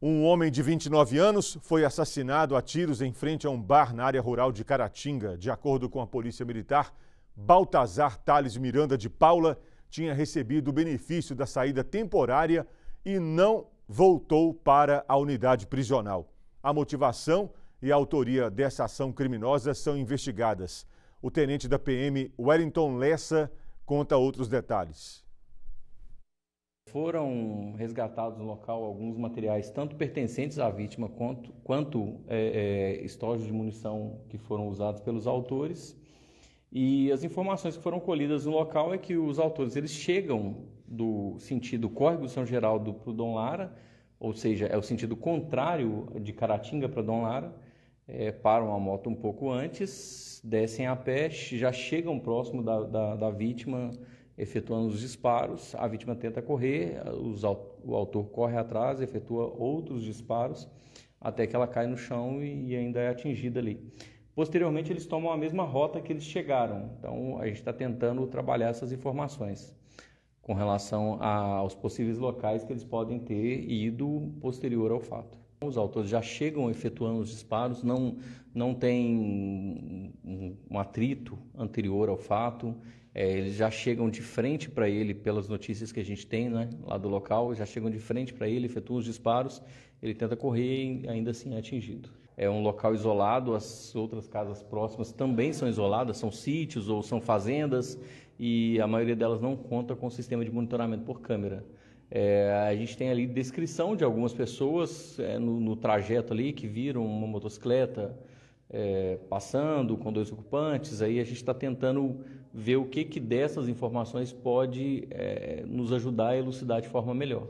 Um homem de 29 anos foi assassinado a tiros em frente a um bar na área rural de Caratinga. De acordo com a Polícia Militar, Baltazar Tales Miranda de Paula tinha recebido o benefício da saída temporária e não voltou para a unidade prisional. A motivação e a autoria dessa ação criminosa são investigadas. O tenente da PM, Wellington Lessa, conta outros detalhes. Foram resgatados no local alguns materiais, tanto pertencentes à vítima quanto, quanto é, é, estojos de munição que foram usados pelos autores. E as informações que foram colhidas no local é que os autores eles chegam do sentido Córrego São Geraldo para o Dom Lara, ou seja, é o sentido contrário de Caratinga para Dom Lara, é, param a moto um pouco antes, descem a pé, já chegam próximo da, da, da vítima efetuando os disparos, a vítima tenta correr, os, o autor corre atrás, efetua outros disparos, até que ela cai no chão e, e ainda é atingida ali. Posteriormente, eles tomam a mesma rota que eles chegaram, então a gente está tentando trabalhar essas informações com relação a, aos possíveis locais que eles podem ter ido posterior ao fato. Os autores já chegam efetuando os disparos, não, não tem um atrito anterior ao fato, é, eles já chegam de frente para ele, pelas notícias que a gente tem né, lá do local, já chegam de frente para ele, efetuam os disparos, ele tenta correr e ainda assim é atingido. É um local isolado, as outras casas próximas também são isoladas, são sítios ou são fazendas, e a maioria delas não conta com sistema de monitoramento por câmera. É, a gente tem ali descrição de algumas pessoas é, no, no trajeto ali que viram uma motocicleta, é, passando com dois ocupantes, aí a gente está tentando ver o que, que dessas informações pode é, nos ajudar a elucidar de forma melhor.